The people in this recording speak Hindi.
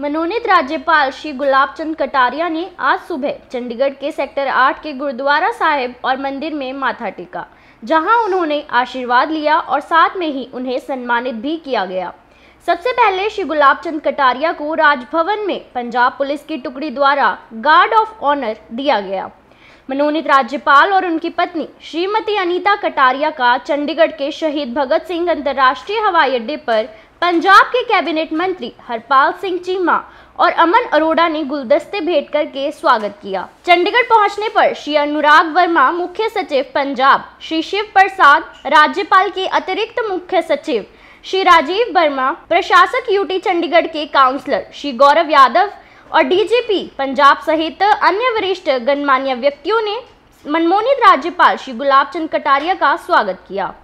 मनोनीत राज्यपाल श्री गुलाब चंद कटारिया ने आज सुबह चंडीगढ़ के सेक्टर 8 के गुरुद्वारा साहिब और मंदिर में माथा टेका जहां उन्होंने आशीर्वाद लिया और साथ में ही उन्हें सम्मानित भी किया गया सबसे पहले श्री गुलाब चंद कटारिया को राजभवन में पंजाब पुलिस की टुकड़ी द्वारा गार्ड ऑफ ऑनर दिया गया मनोनीत राज्यपाल और उनकी पत्नी श्रीमती अनीता कटारिया का चंडीगढ़ के शहीद भगत सिंह अंतर्राष्ट्रीय हवाई अड्डे पर पंजाब के कैबिनेट मंत्री हरपाल सिंह चीमा और अमन अरोड़ा ने गुलदस्ते भेंट करके स्वागत किया चंडीगढ़ पहुंचने पर श्री अनुराग वर्मा मुख्य सचिव पंजाब श्री शिव प्रसाद राज्यपाल के अतिरिक्त मुख्य सचिव श्री राजीव वर्मा प्रशासक यूटी चंडीगढ़ के काउंसलर श्री गौरव यादव और डीजीपी पंजाब सहित अन्य वरिष्ठ गणमान्य व्यक्तियों ने मनमोहित राज्यपाल श्री गुलाब चंद कटारिया का स्वागत किया